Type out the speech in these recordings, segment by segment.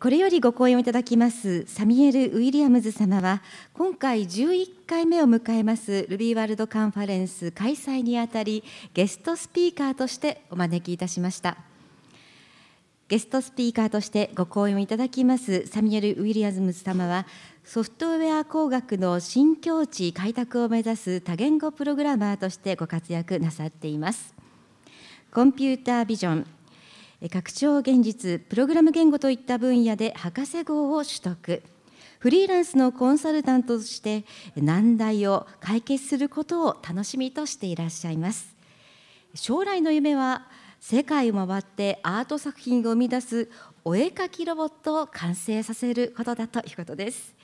これよりご講演をいただきますサミエル・ウィリアムズ様は今回11回目を迎えますルビーワールドカンファレンス開催にあたりゲストスピーカーとしてお招きいたしましたゲストスピーカーとしてご講演をいただきますサミエル・ウィリアムズ様はソフトウェア工学の新境地開拓を目指す多言語プログラマーとしてご活躍なさっていますコンピュータービジョン拡張現実プログラム言語といった分野で博士号を取得フリーランスのコンサルタントとして難題を解決することを楽しみとしていらっしゃいます将来の夢は世界を回ってアート作品を生み出すお絵かきロボットを完成させることだということです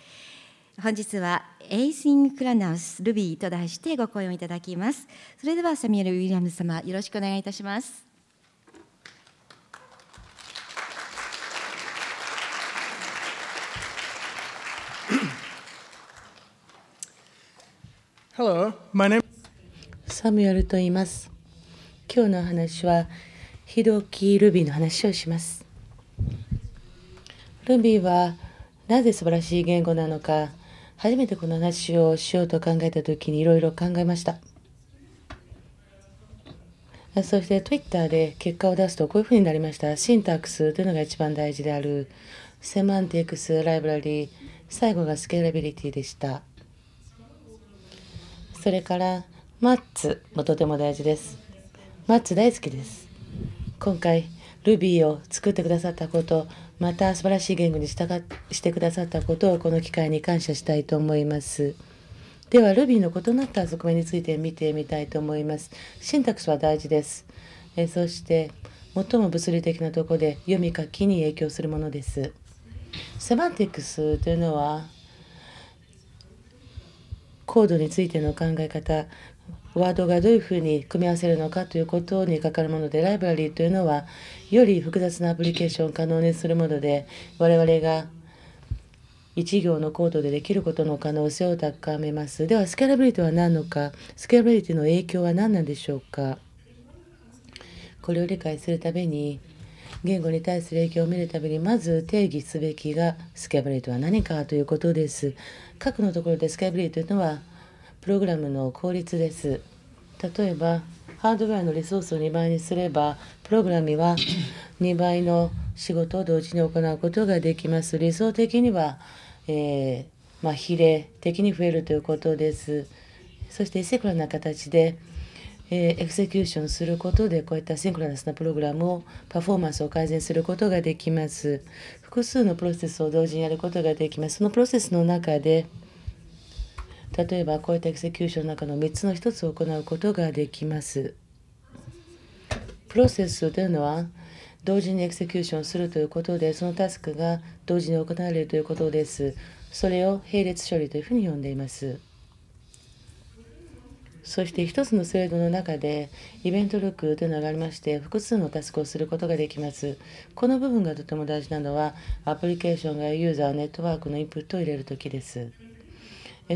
本日はエイシングクラナウスルビーと題してご講演いただきますそれではサミュエル・ウィリアムズ様よろしくお願いいたします Hello, my name サミエルと言います。今日の話は、ヒドキ・ルビーの話をします。ルビーはなぜ素晴らしい言語なのか、初めてこの話をしようと考えた時にいろいろ考えました。そして Twitter で結果を出すとこういうふうになりました。シンタックスというのが一番大事である。セマンティクス、ライブラリー、最後がスケーラビリティでした。それからマッツもとても大事ですマッツ大好きです今回 Ruby を作ってくださったことまた素晴らしい言語にしたしてくださったことをこの機会に感謝したいと思いますでは Ruby の異なった側面について見てみたいと思いますシンタクスは大事ですえそして最も物理的なとこで読み書きに影響するものですセマンティクスというのはコードについての考え方ワードがどういうふうに組み合わせるのかということにかかるものでライブラリーというのはより複雑なアプリケーションを可能にするもので我々が1行のコードでできることの可能性を高めます。ではスケラビリティは何のかスケラビリティの影響は何なんでしょうかこれを理解するために言語に対する影響を見るためにまず定義すべきがスキャブリーとは何かということです。核のところでスキャブリーというのはプログラムの効率です。例えばハードウェアのリソースを2倍にすればプログラムは2 倍の仕事を同時に行うことができます。理想的には、えー、まあ、比例的に増えるということです。そしてエセクラな形でえー、エクセキューションすることでこういったシンクロナスなプログラムをパフォーマンスを改善することができます複数のプロセスを同時にやることができますそのプロセスの中で例えばこういったエクセキューションの中の3つの1つを行うことができますプロセスというのは同時にエクセキューションするということでそのタスクが同時に行われるということですそれを並列処理というふうに呼んでいますそして1つの制度の中でイベント力というのがありまして複数のタスクをすることができます。この部分がとても大事なのはアプリケーションがユーザーネットワークのインプットを入れるときです。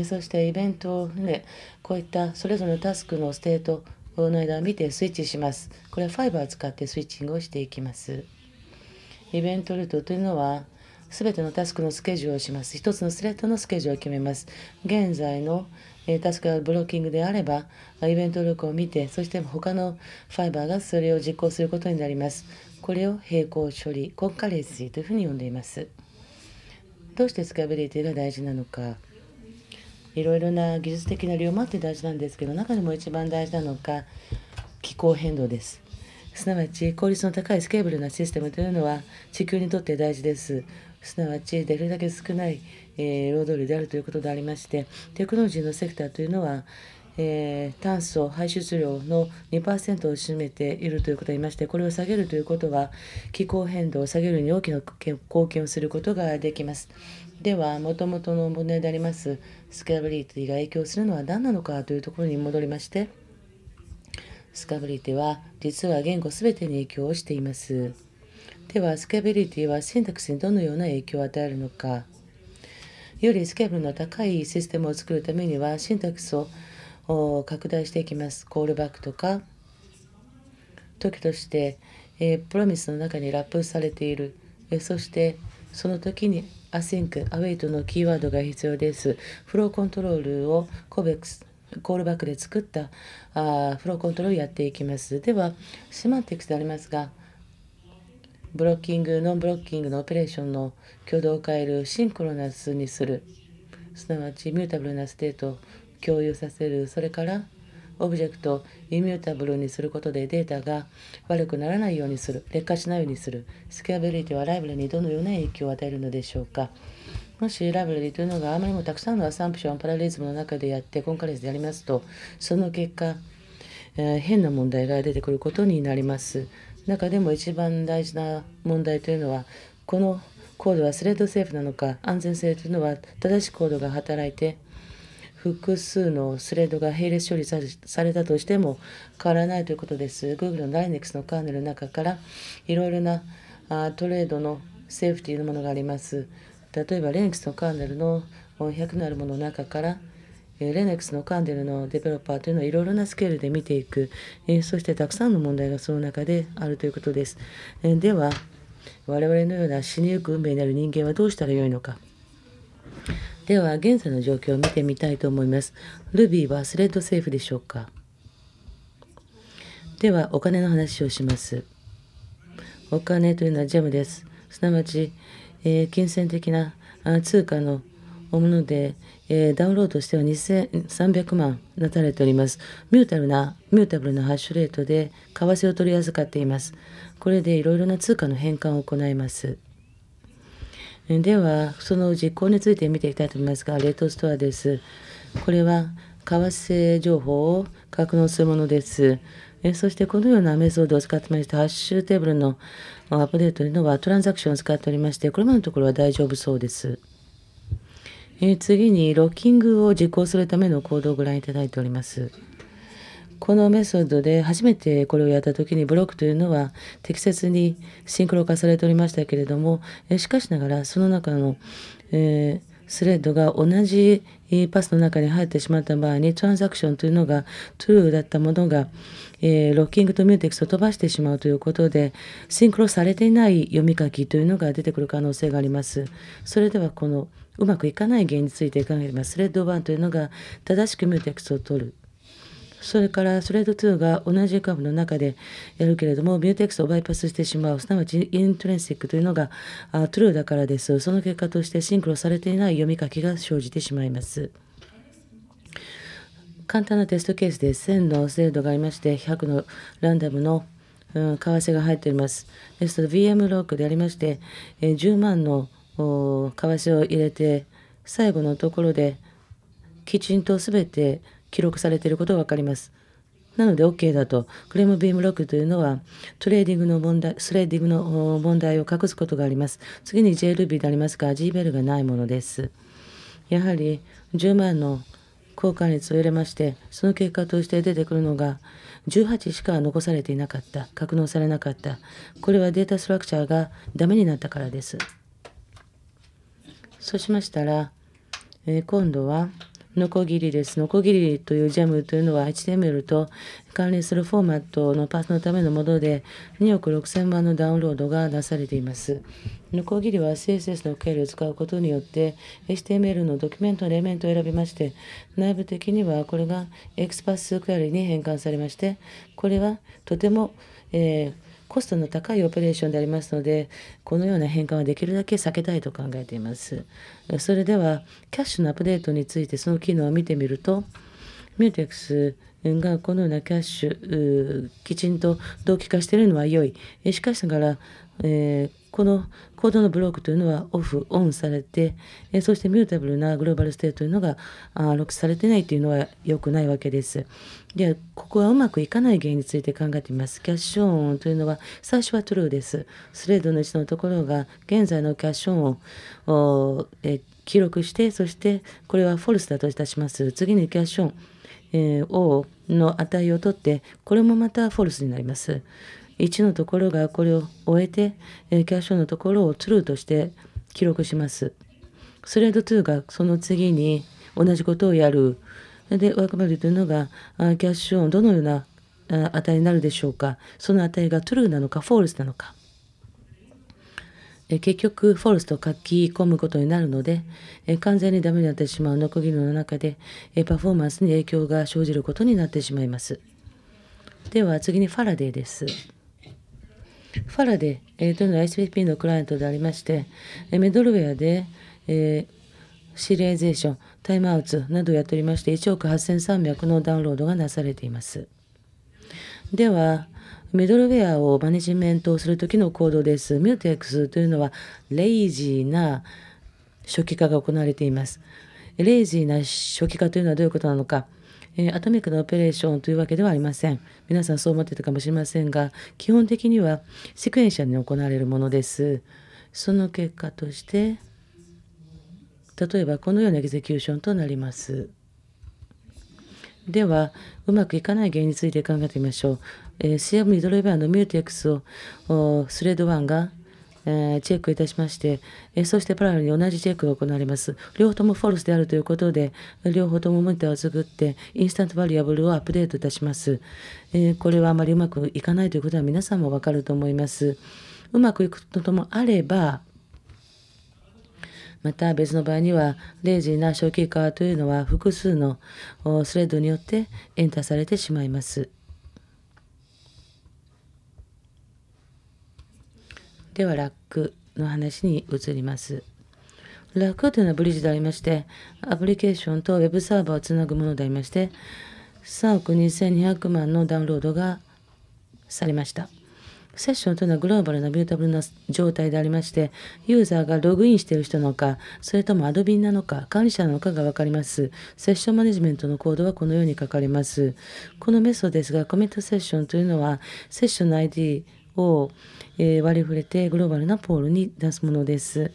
そしてイベントでこういったそれぞれのタスクのステートの間を見てスイッチします。これはファイバーを使ってスイッチングをしていきます。イベントルートというのは全てのタスクのスケジュールをします。1つのスレッドのスケジュールを決めます。現在のえ確かブロッキングであればイベント力を見てそして他のファイバーがそれを実行することになりますこれを並行処理国家レースというふうに呼んでいますどうしてスカビリティが大事なのかいろいろな技術的な量もあって大事なんですけど中でも一番大事なのが気候変動ですすなわち効率の高いスケーブルなシステムというのは地球にとって大事ですすなわちできるだけ少ない、え労働量であるということでありましてテクノロジーのセクターというのはえー、炭素排出量の2%を占めているということでありましてこれを下げるということは気候変動を下げるに大きな貢献をすることができます。ではもともとの問題でありますスカブリティが影響するのは何なのかというところに戻りましてスカブリティは実は言語全てに影響をしています。では、スケビリティはシンタクスにどのような影響を与えるのか。よりスケーブの高いシステムを作るためには、シンタクスを拡大していきます。コールバックとか、時として、えプロミスの中にラップされている。えそして、その時にアシンク、アウェイトのキーワードが必要です。フローコントロールをコベックス、コールバックで作ったあフローコントロールやっていきます。では、シマンティクスでありますが、ブロッキングノンブロッキングのオペレーションの挙動を変えるシンクロナスにするすなわちミュータブルなステートを共有させるそれからオブジェクトをイミュータブルにすることでデータが悪くならないようにする劣化しないようにするスケアビリティはライブラリにどのような影響を与えるのでしょうかもしライブラリというのがあまりにもたくさんのアサンプションパラリズムの中でやってコンカレンスでやりますとその結果、えー、変な問題が出てくることになります中でも一番大事な問題というのはこのコードはスレッドセーフなのか安全性というのは正しいコードが働いて複数のスレッドが並列処理されたとしても変わらないということです。Google の Linux のカーネルの中からいろいろなトレードのセーフティーのものがあります。例えば Linux のカーネルの100のあるものの中からレネックスのカンデルのデベロッパーというのはいろいろなスケールで見ていく、えそしてたくさんの問題がその中であるということです。えでは我々のような死にゆく運命になる人間はどうしたらよいのか。では現在の状況を見てみたいと思います。ルビーはスレッドセーフでしょうかではお金の話をします。お金というのはジェムです。すなわち、えー、金銭的な通貨のもので、えー、ダウンロードしては2300万なされております。ミュータルな、ミュータブルなハッシュレートで為替を取り扱っています。これでいろいろな通貨の変換を行います。では、その実行について見ていきたいと思いますが、レートストアです。これは、為替情報を格納するものです。えそしてこのようなメソッドを使ってまして、ハッシュテーブルのアップデートというのはトランザクションを使っておりまして、これまでのところは大丈夫そうです。え次にロッキングを実行するための行動をご覧いただいております。このメソッドで初めてこれをやった時にブロックというのは適切にシンクロ化されておりましたけれどもしかしながらその中の、えースレッドが同じパスの中に入ってしまった場合にトランザクションというのが true だったものが、えー、ロッキングとミューテックスを飛ばしてしまうということでシンクロされていない読み書きというのが出てくる可能性があります。それではこのうまくいかない原因について考えますスレッド1というのが正しくミューテックスを取るそれからスレッド2が同じカーブの中でやるけれどもミューテックスをバイパスしてしまうすなわちイントレンシックというのがあトゥルーだからですその結果としてシンクロされていない読み書きが生じてしまいます簡単なテストケースで1000の精度がありまして100のランダムの為替が入っております。ですと VM ロークでありまして、え10万のかわしを入れて最後のところできちんと全て記録されていることが分かります。なので OK だと。クレームビームロックというのは、トレーディングの問題、スレーディングの問題を隠すことがあります。次に JLB でありますが、g ベルがないものです。やはり10万の交換率を入れまして、その結果として出てくるのが、18しか残されていなかった、格納されなかった。これはデータストラクチャーがダメになったからです。そうしましたら、えー、今度はノコギリです。ノコギリというジャムというのは HTML と関連するフォーマットのパスのためのもので2億6000万のダウンロードがなされています。ノコギリは CSS の経理を使うことによって HTML のドキュメントのエレメントを選びまして内部的にはこれがエクスパスクエリに変換されましてこれはとても、えーコストの高いオペレーションでありますのでこのような変換はできるだけ避けたいと考えていますそれではキャッシュのアップデートについてその機能を見てみるとミューテックスがこのようなキャッシュきちんと同期化しているのは良いしかしながら、えー、このコードのブロックというのはオフ、オンされて、えそしてミュータブルなグローバルステーというのがあロックされてないというのは良くないわけです。で、ここはうまくいかない原因について考えてみます。キャッシュオンというのは最初は true です。スレードの位置のところが現在のキャッシュンを、え記録して、そしてこれはフォルスだといたします。次にキャッシュン、えー、O の値を取って、これもまたフォルスになります。1のところがこれを終えて、えキャッシュのところを true として記録します。スレード2がその次に同じことをやる。で、ワークマルというのが、キャッシュオンどのような値になるでしょうか。その値が true なのか、フォールスなのか。結局、フォルスと書き込むことになるので、完全にダメになってしまうノコギリの中で、パフォーマンスに影響が生じることになってしまいます。では次にファラデーです。ファラデ、えというのは s p p のクライアントでありまして、えメドルウェアで、えー、シリアイゼーション、タイムアウトなどをやっておりまして、1億8300のダウンロードがなされています。では、メドルウェアをマネジメントをするときの行動です。ミュート x クスというのは、レイジーな初期化が行われています。レイジーな初期化というのはどういうことなのか。えー、アトミックなオペレーションというわけではありません。皆さんそう思ってたかもしれませんが、基本的にはシクエンシャルに行われるものです。その結果として、例えばこのようなエグゼキューションとなります。では、うまくいかない原因について考えてみましょう。えー、CM ミドルウバーのミューテックスをスレード1がえー、チェックいたしまして、えー、そしてパラレルに同じチェックが行われます。両方ともフォルスであるということで、両方ともモニターを作って、インスタントバリアブルをアップデートいたします。えー、これはあまりうまくいかないということは皆さんもわかると思います。うまくいくこともあれば、また別の場合には0時な小キーというのは複数のスレッドによってエンターされてしまいます。ではラックの話に移ります。楽というのはブリッジでありまして、アプリケーションとウェブサーバーをつなぐものでありまして、3億2200万のダウンロードがされました。セッションというのはグローバルなビュータブルな状態でありまして、ユーザーがログインしている人なのか、それともアドビンなのか、管理者なのかが分かります。セッションマネジメントのコードはこのように書かれます。このメソですが、コメントセッションというのは、セッションの ID を、えー、割り振れてグローバルなポールに出すものです。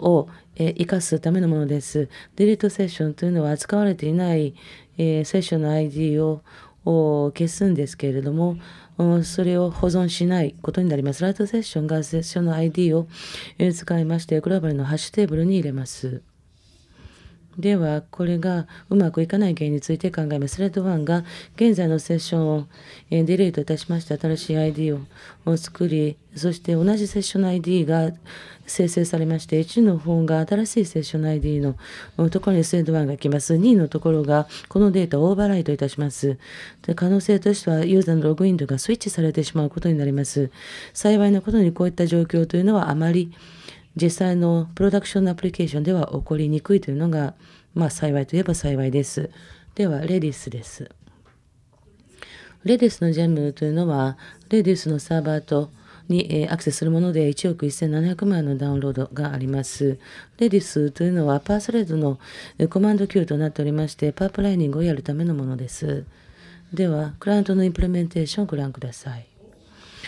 を、えー、生かすためのものです。デリートセッションというのは扱われていない、えー、セッションの ID を消すんですけれども、それを保存しないことになります。ライトセッションがセッションの ID を使いまして、グローバルのハッシュテーブルに入れます。ではこれがうまくいかない原因について考えます。スレッド1が現在のセッションをデリートいたしまして新しい ID を作りそして同じセッション ID が生成されまして1の方が新しいセッション ID のところにスレッド1が来ます2のところがこのデータをオーバーライトいたしますで可能性としてはユーザーのログイン度がスイッチされてしまうことになります幸いなことにこういった状況というのはあまり実際のプロダクションのアプリケーションでは起こりにくいというのが、まあ、幸いといえば幸いです。では、レディスです。レディスのジェムというのは、レディスのサーバーとに、えアクセスするもので1億1700万のダウンロードがあります。レディスというのはパースレードのコマンド Q となっておりまして、パープライニングをやるためのものです。では、クライアントのインプレメンテーションをご覧ください。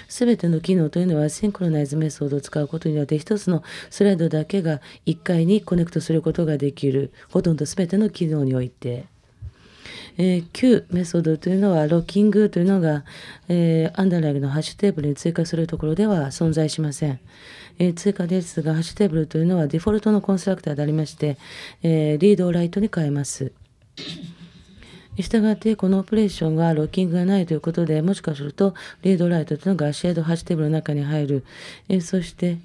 全ての機能というのはシンクロナイズメソッドを使うことによって1つのスライドだけが1回にコネクトすることができるほとんど全ての機能において。えー、旧メソッドというのはロッキングというのが、えー、アンダーライブのハッシュテーブルに追加するところでは存在しません、えー、追加ですがハッシュテーブルというのはデフォルトのコンストラクターでありまして、えリードをライトに変えますしたがってこのオペレーションはロッキングがないということでもしかするとリードライトというのがシェードハッシュテーブルの中に入る、えそして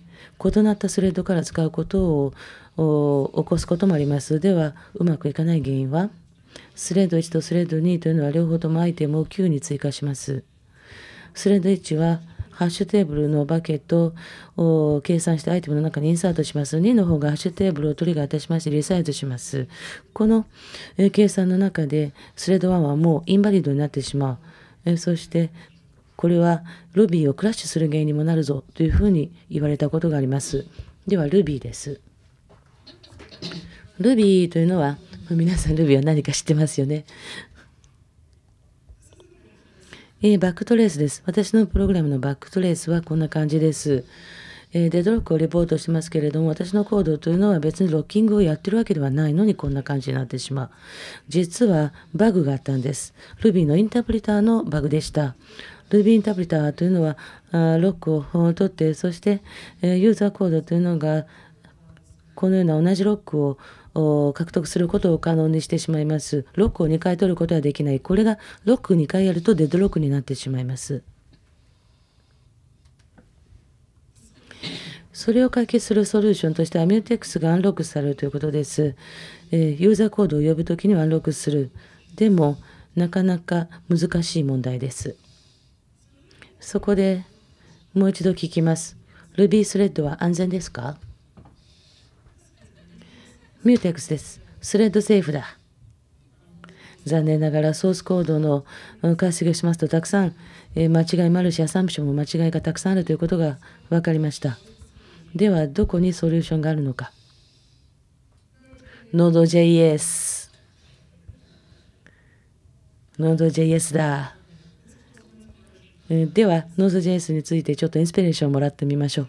異なったスレッドから使うことを起こすこともありますではうまくいかない原因はスレッド1とスレッド2というのは両方ともアイテムを9に追加しますスレッド1はハッシュテーブルのバケットを計算してアイテムの中にインサートします。2の方がハッシュテーブルをトリガーいたしましてリサイズします。この計算の中でスレッド1はもうインバリッドになってしまう。そしてこれはルビーをクラッシュする原因にもなるぞというふうに言われたことがあります。ではルビーです。ルビーというのは皆さんルビーは何か知ってますよね。えー、バックトレースです。私のプログラムのバックトレースはこんな感じです。えー、デッドロックをレポートしてますけれども、私のコードというのは別にロッキングをやってるわけではないのにこんな感じになってしまう。実はバグがあったんです。Ruby のインタープリターのバグでした。Ruby インタープリターというのは、あロックを取って、そして、えユーザーコードというのが、このような同じロックを獲得することを可能にしてしまいます。ロックを2回取ることはできない。これがロック2回やるとデッドロックになってしまいます。それを解決するソリューションとしてアミューテックスがアンロックされるということです。えー、ユーザーコードを呼ぶときにはアンロックする。でも、なかなか難しい問題です。そこでもう一度聞きます。Ruby スレッドは安全ですかミューテックスです。スレッドセーフだ。残念ながらソースコードの解析をしますとたくさん、え間違いもあるしアサンプションも間違いがたくさんあるということが分かりましたではどこにソリューションがあるのか Node.js Node.js だ、えでは Node.js についてちょっとインスピレーションをもらってみましょう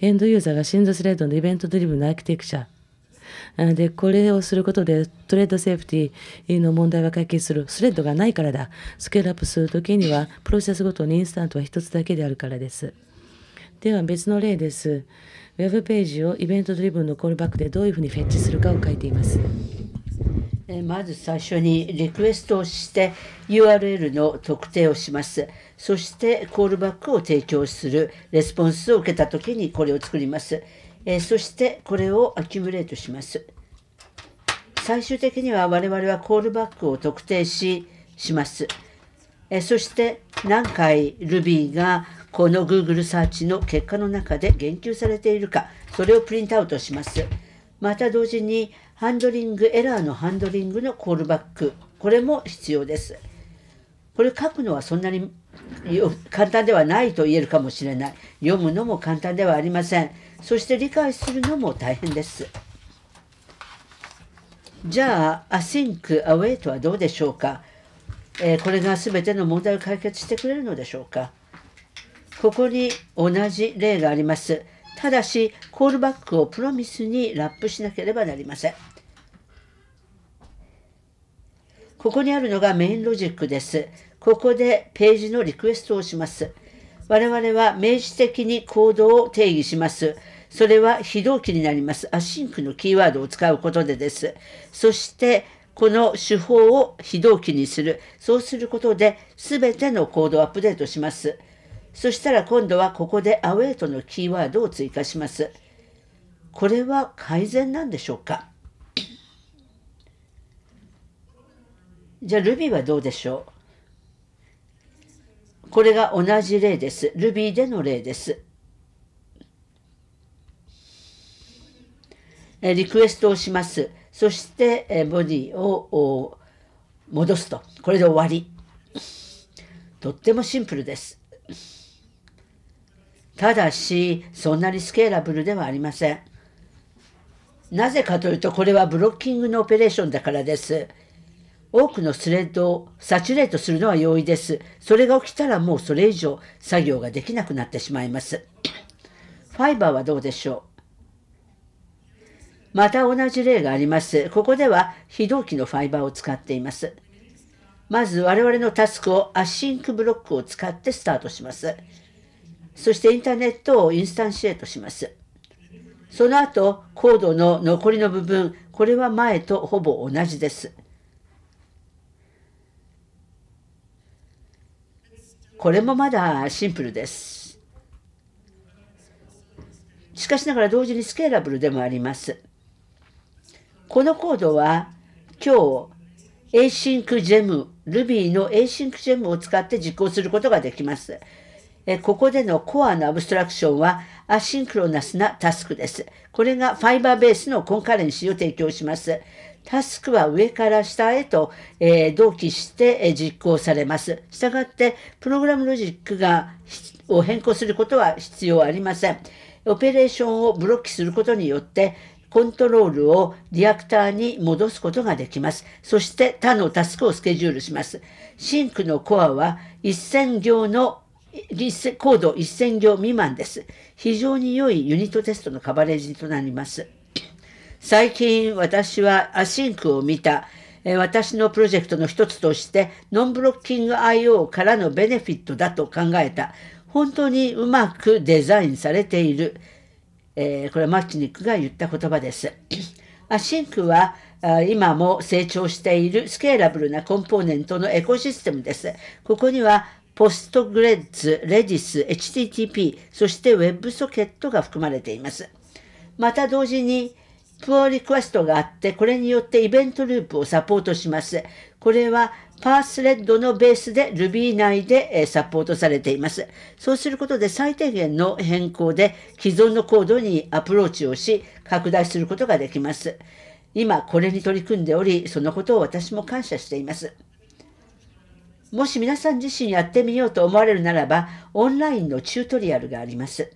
エンドユーザーがシンドスレッドのイベントドリブンのアーキテクチャでこれをすることでトレードセーフティーの問題は解決するスレッドがないからだスケールアップする時にはプロセスごとにインスタントは1つだけであるからですでは別の例ですウェブページをイベントドリブンのコールバックでどういうふうにフェッチするかを書いていますまず最初にリクエストをして URL の特定をします。そしてコールバックを提供するレスポンスを受けた時にこれを作ります。えー、そしてこれをアキュムレートします。最終的には我々はコールバックを特定し、します。えー、そして何回 Ruby がこの Google Search の結果の中で言及されているか、それをプリントアウトします。また同時にハンドリングエラーのハンドリングのコールバック、これも必要です。これ書くのはそんなに簡単ではないと言えるかもしれない。読むのも簡単ではありません。そして理解するのも大変ですじゃあアシンク、アウェイとはどうでしょうか、えー、これが全ての問題を解決してくれるのでしょうかここに同じ例がありますただしコールバックをプロミスにラップしなければなりませんここにあるのがメインロジックです。ここでページのリクエストをします。我々は明示的に行動を定義します。それは非同期になりますアシンクのキーワードを使うことでです。そしてこの手法を非同期にする。そうすることですべてのコードをアップデートします。そしたら今度はここでアウェイトのキーワードを追加します。これは改善なんでしょうかじゃあ Ruby はどうでしょうこれが同じ例です。Ruby での例です。リクエストをします。そして、ボディを戻すと。これで終わり。とってもシンプルです。ただし、そんなにスケーラブルではありません。なぜかというと、これはブロッキングのオペレーションだからです。多くのスレッドをサチュレートするのは容易です。それが起きたらもうそれ以上作業ができなくなってしまいます。ファイバーはどうでしょうまた同じ例があります。ここでは非同期のファイバーを使っています。まず我々のタスクをアシンクブロックを使ってスタートします。そしてインターネットをインスタンシエートします。その後、コードの残りの部分、これは前とほぼ同じです。これもまだシンプルです。しかしながら同時にスケーラブルでもあります。このコードは今日 Async Gem、Ruby の Async Gem を使って実行することができます。ここでのコアのアブストラクションはアシンクロナスなタスクです。これがファイバーベースのコンカレンシーを提供します。タスクは上から下へと、え同期して、え実行されます。したがって、プログラムロジックがを変更することは必要ありません。オペレーションをブロックすることによって、コントロールをリアクターに戻すことができます。そして他のタスクをスケジュールします。シンクのコアは1000行のコード1000行未満です。非常に良いユニットテストのカバレージとなります。最近私はアシンクを見た私のプロジェクトの一つとしてノンブロッキング IO からのベネフィットだと考えた。本当にうまくデザインされている。えー、これはマッチニックが言った言葉です。ア シンクは今も成長しているスケーラブルなコンポーネントのエコシステムです。ここにはポストグレッツ、レディス、HTTP、そしてウェブソケットが含まれています。また同時にプリクエストがあって、これによってイベントループをサポートします。これはパースレッドのベースで Ruby 内でサポートされています。そうすることで最低限の変更で既存のコードにアプローチをし、拡大することができます。今これに取り組んでおり、そのことを私も感謝しています。もし皆さん自身やってみようと思われるならば、オンラインのチュートリアルがあります。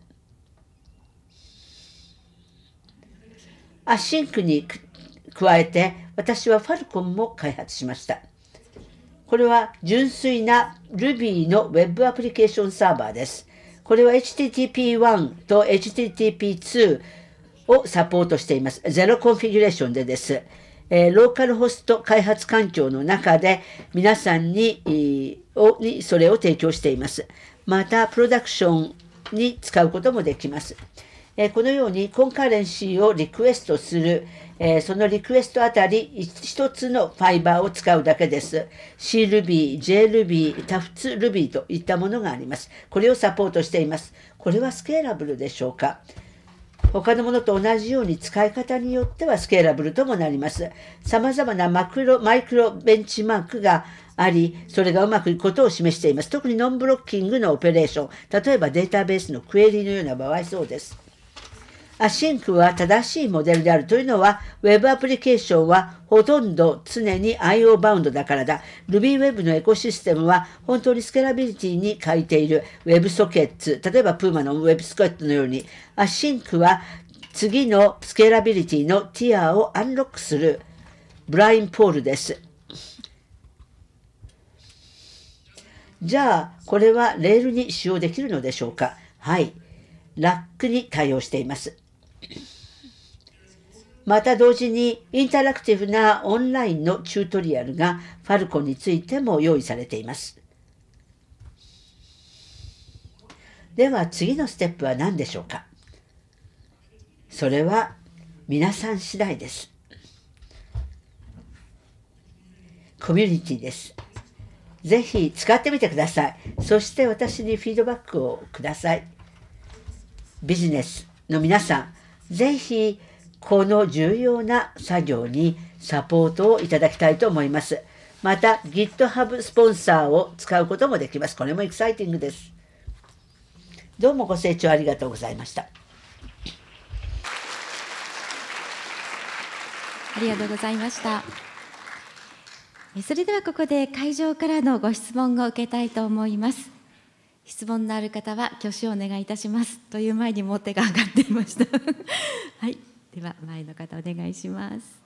アシンクに加えて私はファルコンも開発しました。これは純粋な Ruby の Web アプリケーションサーバーです。これは HTTP1 と HTTP2 をサポートしています。ゼロコンフィギュレーションでです。えー、ローカルホスト開発環境の中で皆さんに,、をにそれを提供しています。また、プロダクションに使うこともできます。えこのようにコンカレンシーをリクエストする、えそのリクエストあたり1つのファイバーを使うだけです。CRuby、JRuby、TuftsRuby といったものがあります。これをサポートしています。これはスケーラブルでしょうか他のものと同じように使い方によってはスケーラブルともなります。様々なマクロ、マイクロベンチマークがあり、それがうまくいくことを示しています。特にノンブロッキングのオペレーション、例えばデータベースのクエリのような場合そうです。アシンクは正しいモデルであるというのは、Web アプリケーションはほとんど常に IO バウンドだからだ。RubyWeb のエコシステムは本当にスケラビリティに欠いている WebSockets、例えば Puma の WebSocket のように、アシンクは次のスケラビリティのティアをアンロックするブラインポールです。じゃあ、これはレールに使用できるのでしょうかはい。ラックに対応しています。また同時にインタラクティブなオンラインのチュートリアルがファルコンについても用意されています。では次のステップは何でしょうかそれは皆さん次第です。コミュニティです。ぜひ使ってみてください。そして私にフィードバックをください。ビジネスの皆さん、ぜひこの重要な作業にサポートをいただきたいと思います。また GitHub スポンサーを使うこともできます。これもエキサイティングです。どうもご清聴ありがとうございました。ありがとうございました。それではここで会場からのご質問を受けたいと思います。質問のある方は挙手をお願いいたしますという前にもう手が上がっていました はいでは前の方お願いします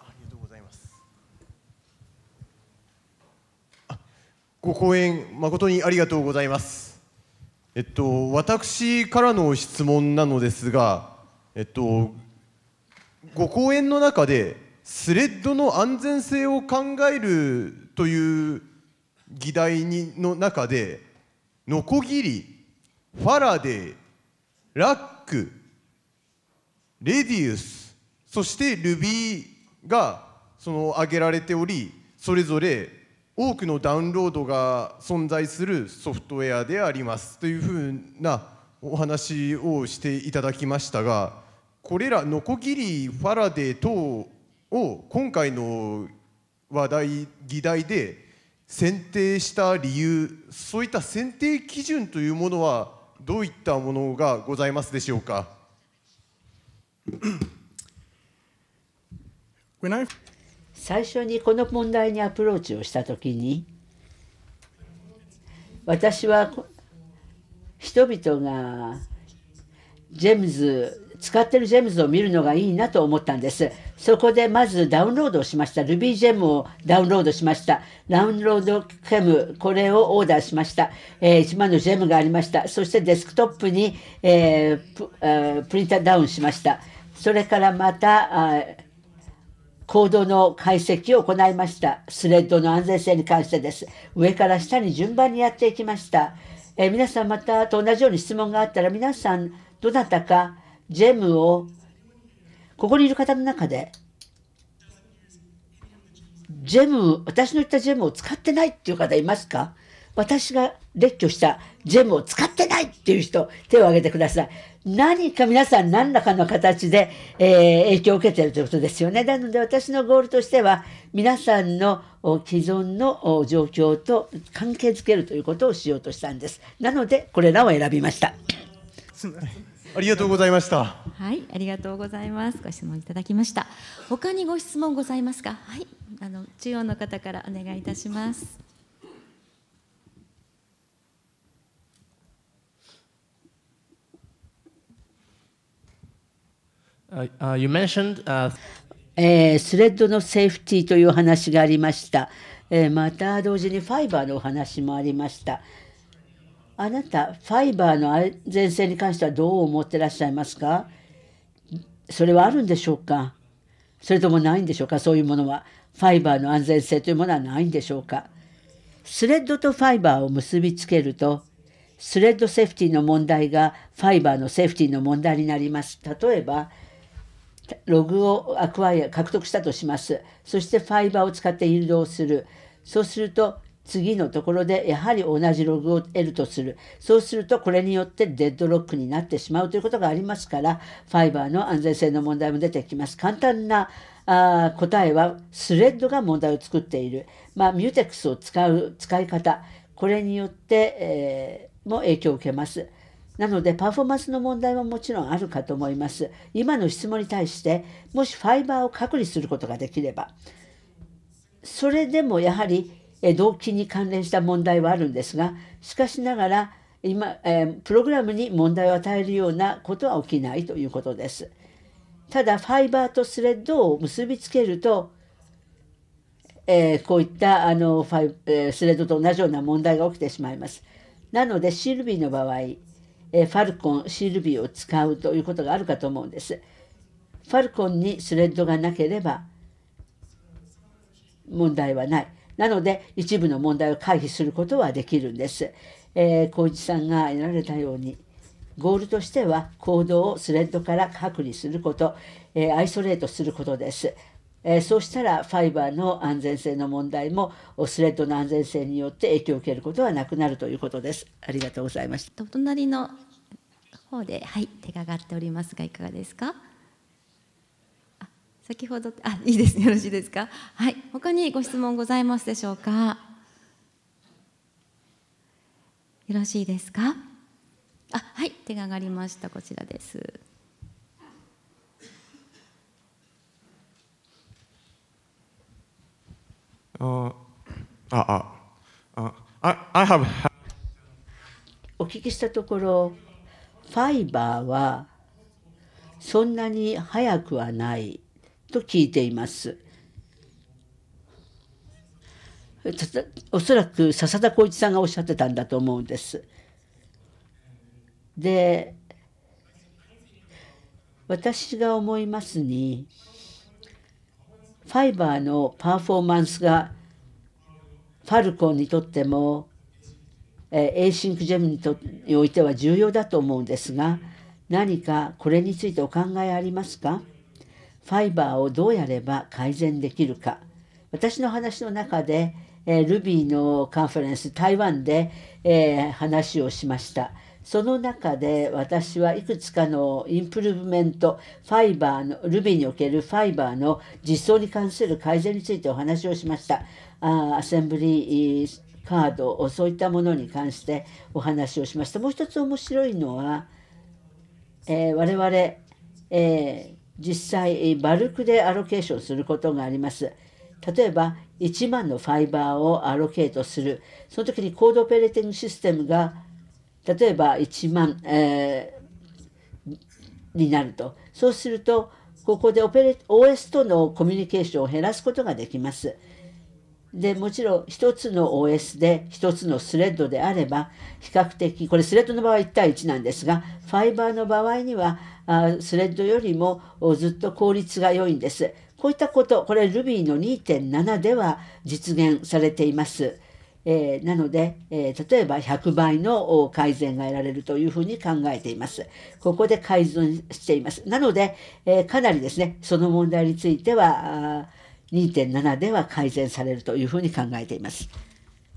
ありがとうございますご講演誠にありがとうございますえっと私からの質問なのですがえっとご講演の中でスレッドの安全性を考えるという議題にの中でノコギリファラデーラックレディウスそしてルビーがその挙げられておりそれぞれ多くのダウンロードが存在するソフトウェアでありますというふうなお話をしていただきましたがこれらノコギリファラデー等を今回の話題議題で選定した理由そういった選定基準というものはどういったものがございますでしょうか最初にこの問題にアプローチをした時に私は人々がジェームズ使ってるジェムズを見るのがいいなと思ったんです。そこでまずダウンロードしました。ルビージェムをダウンロードしました。ダウンロードケム、これをオーダーしました。えー、1万のジェムがありました。そしてデスクトップに、えー、プリンターダウンしました。それからまた、コードの解析を行いました。スレッドの安全性に関してです。上から下に順番にやっていきました。えー、皆さんまたと同じように質問があったら皆さんどなたかジェムを、ここにいる方の中で、ジェム、私の言ったジェムを使ってないっていう方いますか私が列挙したジェムを使ってないっていう人、手を挙げてください。何か皆さん何らかの形で、えー、影響を受けているということですよね。なので私のゴールとしては、皆さんの既存の状況と関係づけるということをしようとしたんです。なので、これらを選びました。ありがとうございました。はい、ありがとうございます。ご質問いただきました。他にご質問ございますか。はい、あの中央の方からお願いいたします。Uh, you mentioned, uh... えー、スレッドのセーフティーという話がありました、えー、また同時にファイバーのお話もありました、あなた、ファイバーの安全性に関してはどう思ってらっしゃいますかそれはあるんでしょうかそれともないんでしょうかそういうものは。ファイバーの安全性というものはないんでしょうかスレッドとファイバーを結びつけると、スレッドセーフティーの問題がファイバーのセーフティーの問題になります。例えば、ログをアクワイア、獲得したとします。そしてファイバーを使って誘導する。そうすると、次のところでやはり同じログを得るとする。そうするとこれによってデッドロックになってしまうということがありますから、ファイバーの安全性の問題も出てきます。簡単なあ答えはスレッドが問題を作っている。まあ、ミューテックスを使う使い方。これによって、えー、も影響を受けます。なのでパフォーマンスの問題ももちろんあるかと思います。今の質問に対して、もしファイバーを隔離することができれば、それでもやはり動機に関連した問題はあるんですがしかしながら今、えー、プログラムに問題を与えるようなことは起きないということです。ただファイバーとスレッドを結びつけると、えー、こういったあのファイ、えー、スレッドと同じような問題が起きてしまいます。なのでシルビーの場合、えー、ファルコンシルビーを使うということがあるかと思うんです。ファルコンにスレッドがなければ問題はない。なので一部の問題を回避することはできるんです。えー、浩一さんが得られたようにゴールとしては行動をスレッドから隔離すること、えー、アイソレートすることです。えー、そうしたらファイバーの安全性の問題もスレッドの安全性によって影響を受けることはなくなるということです。ありがとうございました。お隣の方ではい手が上がっておりますがいかがですか。先ほどあいいですよろしいですかはい他にご質問ございますでしょうかよろしいですかあはい手が上がりましたこちらですああああ I have お聞きしたところファイバーはそんなに早くはないと聞いています。おそらく笹田浩一さんがおっしゃってたんだと思うんです。で私が思いますにファイバーのパフォーマンスがファルコンにとっても、えー、エーシンクジェムにとにおいては重要だと思うんですが何かこれについてお考えありますかファイバーをどうやれば改善できるか私の話の中で、えー、Ruby のカンファレンス台湾で、えー、話をしましたその中で私はいくつかのインプルーブメントファイバーの Ruby におけるファイバーの実装に関する改善についてお話をしましたあアセンブリーカードそういったものに関してお話をしましたもう一つ面白いのは、えー、我々、えー実際バルクでアロケーションすることがあります。例えば1万のファイバーをアロケートするその時にコードオペレーティングシステムが例えば1万、えー、になるとそうするとここでオペレ OS とのコミュニケーションを減らすことができます。でもちろん1つの OS で1つのスレッドであれば比較的これスレッドの場合1対1なんですがファイバーの場合にはあスレッドよりもずっと効率が良いんです。こういったこと、これ Ruby の2.7では実現されています。えー、なので、えー、例えば100倍の改善が得られるというふうに考えています。ここで改善しています。なので、えー、かなりですね、その問題については、2.7では改善されるというふうに考えています。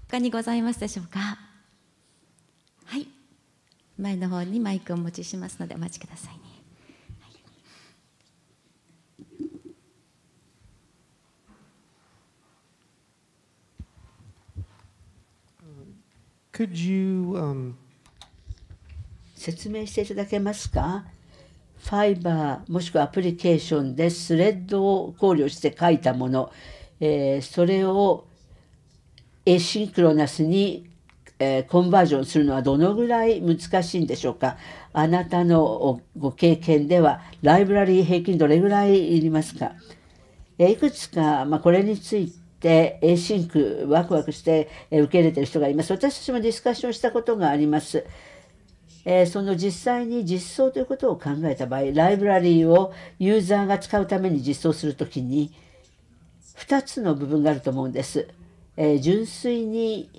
他にございますでしょうか。はい。前の方にマイクをお持ちしますのでお待ちくださいね。you, um, 説明していただけますかファイバーもしくはアプリケーションでスレッドを考慮して書いたもの、えー、それをエシンクロナスに、えー、コンバージョンするのはどのぐらい難しいんでしょうかあなたのご経験ではライブラリー平均どれぐらいいりますかいくつか、まあ、これについて、えー、シンクワクワクして、え受け入れてる人がいます私たちもディスカッションしたことがあります、えその実際に実装ということを考えた場合ライブラリーをユーザーが使うために実装する時に2つの部分があると思うんです、え純粋に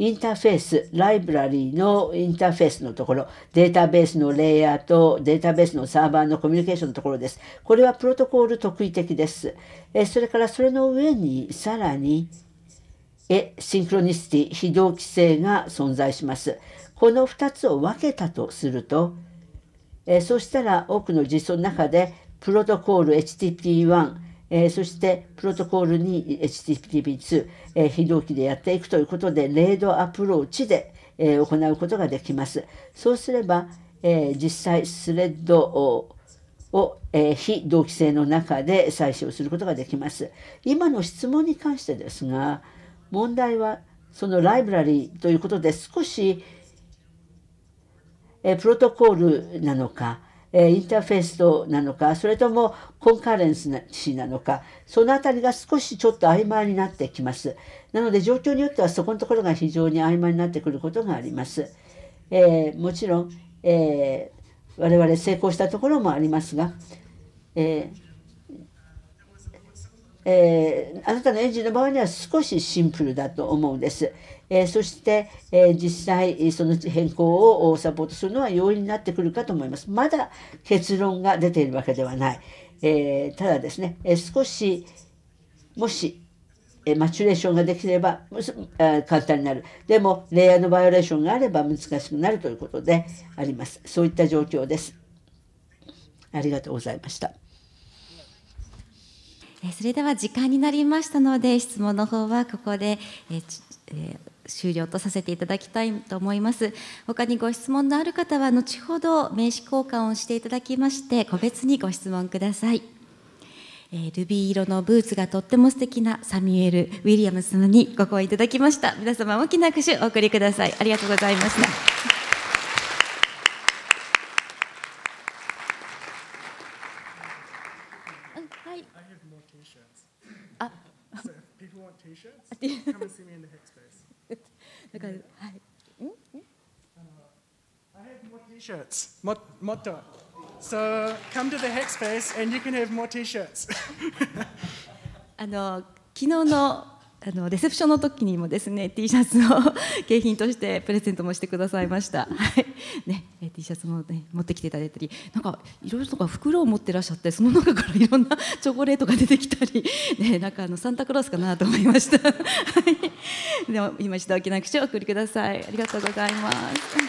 インターフェース、ライブラリーのインターフェースのところ、データベースのレイヤーとデータベースのサーバーのコミュニケーションのところです。これはプロトコール特異的です。えそれからそれの上にさらに、え、シンクロニシティ、非同期性が存在します。この2つを分けたとすると、えそしたら多くの実装の中で、プロトコール HTTP1、えー、そしてプロトコルに HTTP2、えー、非同期でやっていくということで、レードアプローチで、えー、行うことができます。そうすれば、え実際スレッドをを、え非同期性の中で採取をすることができます。今の質問に関してですが、問題はそのライブラリーということで少し、えプロトコルなのか、えインターフェースとなのかそれともコンカレンスなしなのかその辺りが少しちょっと曖昧になってきますなので状況によってはそこのところが非常に曖昧になってくることがあります、えー、もちろん、えー、我々成功したところもありますが、えーえー、あなたのエンジンの場合には少しシンプルだと思うんです。えー、そして、えー、実際その変更をサポートするのは容易になってくるかと思います。まだ結論が出ているわけではない。えただですね、え少しもしえマチュレーションができれば、え簡単になる。でも、レイヤーのバイオレーションがあれば難しくなるということであります。そういった状況です。ありがとうございました。それでは時間になりましたので質問の方はここで、ええ終了とさせていただきたいと思います他にご質問のある方は後ほど名刺交換をしていただきまして個別にご質問ください、えー、ルビー色のブーツがとっても素敵なサミュエル・ウィリアムスにご講演いただきました皆様大きな拍手お送りくださいありがとうございました t-shirts, mot t o So come to the h a c s p a c e and you can have more t-shirts. あの昨日のあのレセプションの時にもですね T シャツを景品としてプレゼントもしてくださいました、はいね、T シャツも、ね、持ってきていただいたりなんかいろいろとか袋を持ってらっしゃってその中からいろんなチョコレートが出てきたり、ね、なんかあのサンタクロースかなと思いました、はい、でも今一度沖な口をお送りくださいありがとうございます